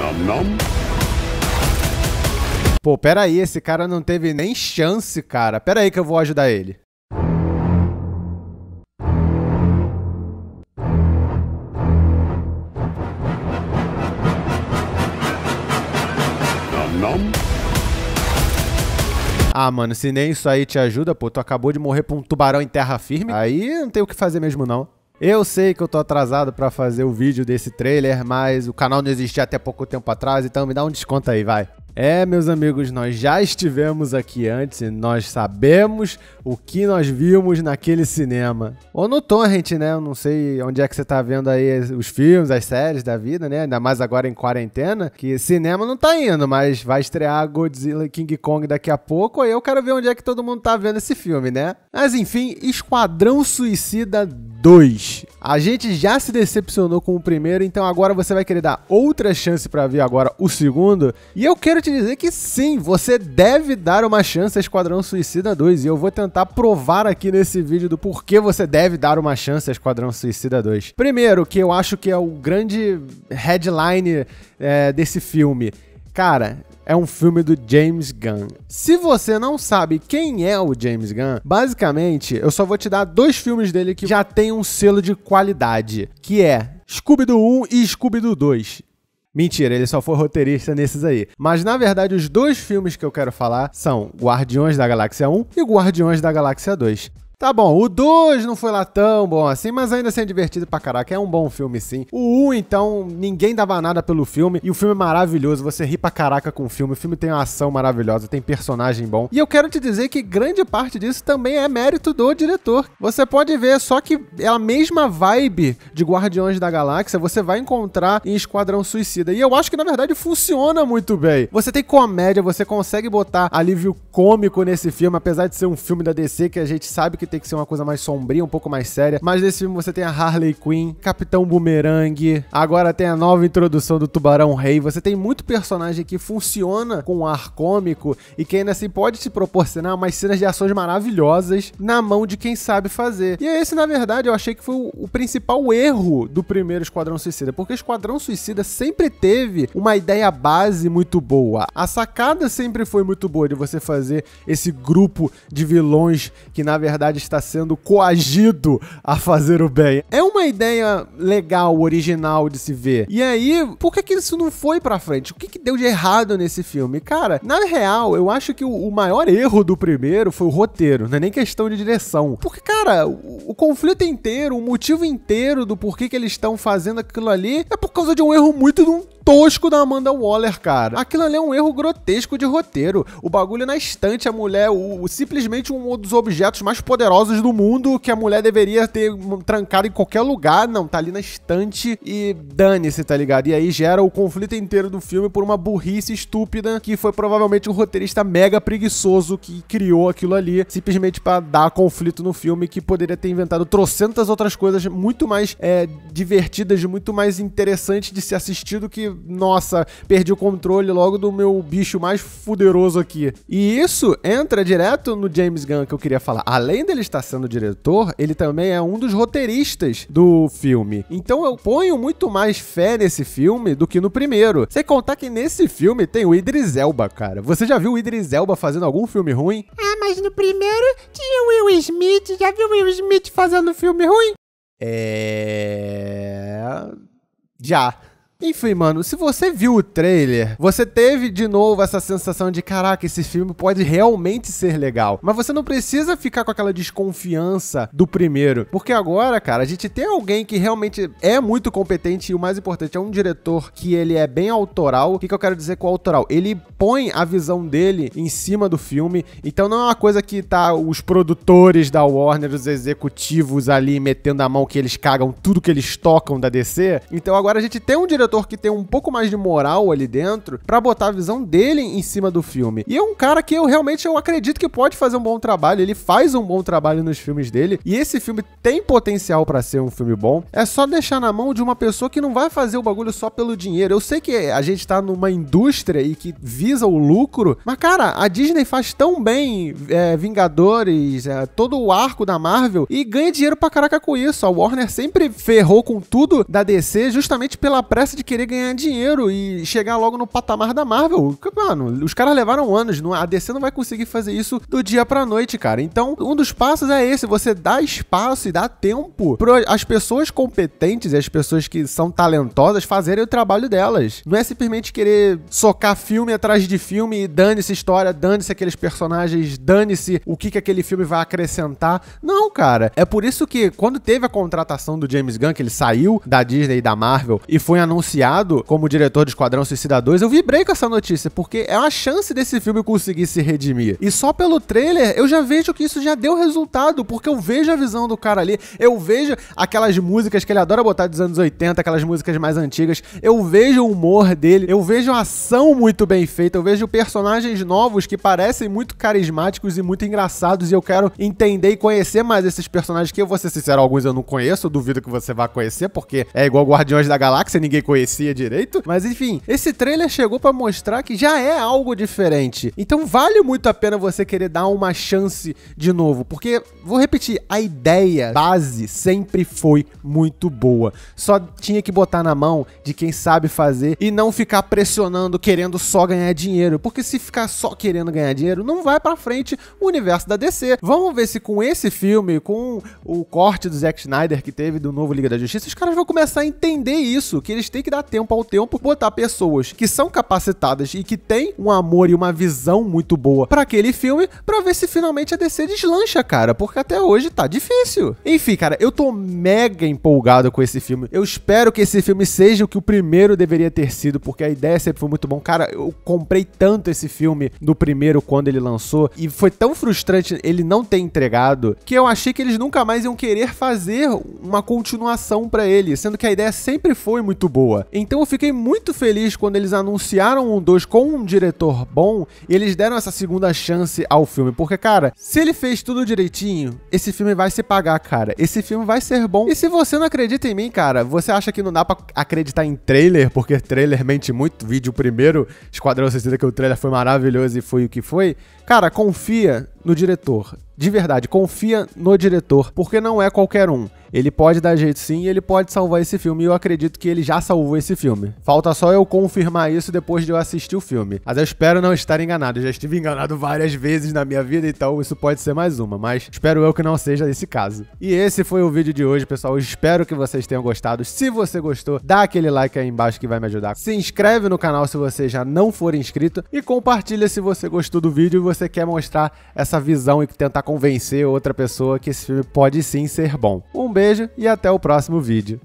Nom, nom. Pô, pera aí, esse cara não teve nem chance, cara. Pera aí que eu vou ajudar ele. Nom, nom. Ah, mano, se nem isso aí te ajuda, pô, tu acabou de morrer pra um tubarão em terra firme, aí não tem o que fazer mesmo, não. Eu sei que eu tô atrasado para fazer o vídeo desse trailer, mas o canal não existia até pouco tempo atrás, então me dá um desconto aí, vai. É, meus amigos, nós já estivemos aqui antes e nós sabemos o que nós vimos naquele cinema. Ou no torrent, né? Eu não sei onde é que você tá vendo aí os filmes, as séries da vida, né? Ainda mais agora em quarentena, que cinema não tá indo, mas vai estrear Godzilla e King Kong daqui a pouco, aí eu quero ver onde é que todo mundo tá vendo esse filme, né? Mas enfim, Esquadrão Suicida 2. A gente já se decepcionou com o primeiro, então agora você vai querer dar outra chance para ver agora o segundo. E eu quero te dizer que sim, você deve dar uma chance a Esquadrão Suicida 2. E eu vou tentar provar aqui nesse vídeo do porquê você deve dar uma chance a Esquadrão Suicida 2. Primeiro, que eu acho que é o grande headline é, desse filme. Cara, é um filme do James Gunn. Se você não sabe quem é o James Gunn, basicamente eu só vou te dar dois filmes dele que já tem um selo de qualidade, que é Scooby-Doo 1 e Scooby-Doo 2. Mentira, ele só foi roteirista nesses aí. Mas na verdade, os dois filmes que eu quero falar são Guardiões da Galáxia 1 e Guardiões da Galáxia 2. Tá bom, o 2 não foi lá tão bom assim, mas ainda assim é divertido pra caraca. É um bom filme, sim. O 1, um, então, ninguém dava nada pelo filme. E o filme é maravilhoso. Você ri pra caraca com o filme. O filme tem uma ação maravilhosa, tem personagem bom. E eu quero te dizer que grande parte disso também é mérito do diretor. Você pode ver, só que é a mesma vibe de Guardiões da Galáxia você vai encontrar em Esquadrão Suicida. E eu acho que, na verdade, funciona muito bem. Você tem comédia, você consegue botar alívio cômico nesse filme, apesar de ser um filme da DC que a gente sabe que ter que ser uma coisa mais sombria, um pouco mais séria. Mas nesse filme você tem a Harley Quinn, Capitão Boomerang, agora tem a nova introdução do Tubarão Rei. Você tem muito personagem que funciona com um ar cômico e que ainda assim pode te proporcionar umas cenas de ações maravilhosas na mão de quem sabe fazer. E esse, na verdade, eu achei que foi o principal erro do primeiro Esquadrão Suicida, porque Esquadrão Suicida sempre teve uma ideia base muito boa. A sacada sempre foi muito boa de você fazer esse grupo de vilões que, na verdade, está sendo coagido a fazer o bem. É uma ideia legal, original de se ver. E aí, por que, que isso não foi pra frente? O que, que deu de errado nesse filme? Cara, na real, eu acho que o maior erro do primeiro foi o roteiro, não é nem questão de direção. Porque, cara, o, o conflito inteiro, o motivo inteiro do porquê que eles estão fazendo aquilo ali é por causa de um erro muito de um tosco da Amanda Waller, cara. Aquilo ali é um erro grotesco de roteiro. O bagulho na estante, a mulher, o, o, simplesmente um dos objetos mais poderosos do mundo que a mulher deveria ter trancado em qualquer lugar. Não, tá ali na estante e dane-se, tá ligado? E aí gera o conflito inteiro do filme por uma burrice estúpida que foi provavelmente um roteirista mega preguiçoso que criou aquilo ali simplesmente para dar conflito no filme que poderia ter inventado trocentas outras coisas muito mais é, divertidas, muito mais interessantes de se assistir do que nossa, perdi o controle logo do meu bicho mais fuderoso aqui. E isso entra direto no James Gunn que eu queria falar. Além dele estar sendo diretor, ele também é um dos roteiristas do filme. Então eu ponho muito mais fé nesse filme do que no primeiro. Sem contar que nesse filme tem o Idris Elba, cara. Você já viu o Idris Elba fazendo algum filme ruim? Ah, mas no primeiro tinha o Will Smith. Já viu o Will Smith fazendo filme ruim? É. Já. Enfim, mano, se você viu o trailer, você teve de novo essa sensação de caraca, esse filme pode realmente ser legal. Mas você não precisa ficar com aquela desconfiança do primeiro, porque agora, cara, a gente tem alguém que realmente é muito competente e o mais importante é um diretor que ele é bem autoral. O que, que eu quero dizer com autoral? Ele põe a visão dele em cima do filme, então não é uma coisa que tá os produtores da Warner, os executivos ali metendo a mão que eles cagam tudo que eles tocam da DC. Então agora a gente tem um diretor diretor que tem um pouco mais de moral ali dentro para botar a visão dele em cima do filme. E é um cara que eu realmente eu acredito que pode fazer um bom trabalho, ele faz um bom trabalho nos filmes dele, e esse filme tem potencial para ser um filme bom. É só deixar na mão de uma pessoa que não vai fazer o bagulho só pelo dinheiro. Eu sei que a gente tá numa indústria e que visa o lucro, mas cara, a Disney faz tão bem é, Vingadores, é, todo o arco da Marvel e ganha dinheiro pra caraca com isso. A Warner sempre ferrou com tudo da DC justamente pela pressa de de querer ganhar dinheiro e chegar logo no patamar da Marvel. Mano, os caras levaram anos. A DC não vai conseguir fazer isso do dia pra noite, cara. Então, um dos passos é esse: você dá espaço e dá tempo para as pessoas competentes e as pessoas que são talentosas fazerem o trabalho delas. Não é simplesmente querer socar filme atrás de filme e dane-se história, dane-se aqueles personagens, dane-se o que, que aquele filme vai acrescentar. Não, cara. É por isso que quando teve a contratação do James Gunn, que ele saiu da Disney e da Marvel e foi anunciado anunciado como diretor de Esquadrão Suicida 2, eu vibrei com essa notícia, porque é uma chance desse filme conseguir se redimir. E só pelo trailer eu já vejo que isso já deu resultado, porque eu vejo a visão do cara ali, eu vejo aquelas músicas que ele adora botar dos anos 80, aquelas músicas mais antigas, eu vejo o humor dele, eu vejo a ação muito bem feita, eu vejo personagens novos que parecem muito carismáticos e muito engraçados, e eu quero entender e conhecer mais esses personagens que eu vou ser sincero, alguns eu não conheço, eu duvido que você vá conhecer, porque é igual Guardiões da Galáxia, ninguém conhece conhecia direito. Mas enfim, esse trailer chegou para mostrar que já é algo diferente. Então vale muito a pena você querer dar uma chance de novo, porque vou repetir, a ideia base sempre foi muito boa. Só tinha que botar na mão de quem sabe fazer e não ficar pressionando querendo só ganhar dinheiro, porque se ficar só querendo ganhar dinheiro, não vai para frente o universo da DC. Vamos ver se com esse filme, com o corte do Zack Snyder que teve do novo Liga da Justiça, os caras vão começar a entender isso, que eles têm que que dar tempo ao tempo, botar pessoas que são capacitadas e que têm um amor e uma visão muito boa para aquele filme, para ver se finalmente a DC deslancha, cara, porque até hoje tá difícil. Enfim, cara, eu tô mega empolgado com esse filme. Eu espero que esse filme seja o que o primeiro deveria ter sido, porque a ideia sempre foi muito bom. Cara, eu comprei tanto esse filme no primeiro quando ele lançou e foi tão frustrante ele não ter entregado que eu achei que eles nunca mais iam querer fazer uma continuação para ele, sendo que a ideia sempre foi muito boa boa. Então eu fiquei muito feliz quando eles anunciaram o 2 com um diretor bom e eles deram essa segunda chance ao filme. Porque, cara, se ele fez tudo direitinho, esse filme vai se pagar, cara. Esse filme vai ser bom. E se você não acredita em mim, cara, você acha que não dá pra acreditar em trailer? Porque trailer mente muito. Vídeo primeiro, Esquadrão 60, que o trailer foi maravilhoso e foi o que foi. Cara, confia no diretor de verdade, confia no diretor, porque não é qualquer um. Ele pode dar jeito sim e ele pode salvar esse filme. E eu acredito que ele já salvou esse filme. Falta só eu confirmar isso depois de eu assistir o filme. Mas eu espero não estar enganado. Eu já estive enganado várias vezes na minha vida, então isso pode ser mais uma. Mas espero eu que não seja esse caso. E esse foi o vídeo de hoje, pessoal. Eu espero que vocês tenham gostado. Se você gostou, dá aquele like aí embaixo que vai me ajudar. Se inscreve no canal se você já não for inscrito. E compartilha se você gostou do vídeo e você quer mostrar essa visão e tentar convencer outra pessoa que esse filme pode sim ser bom. Um beijo e até o próximo vídeo.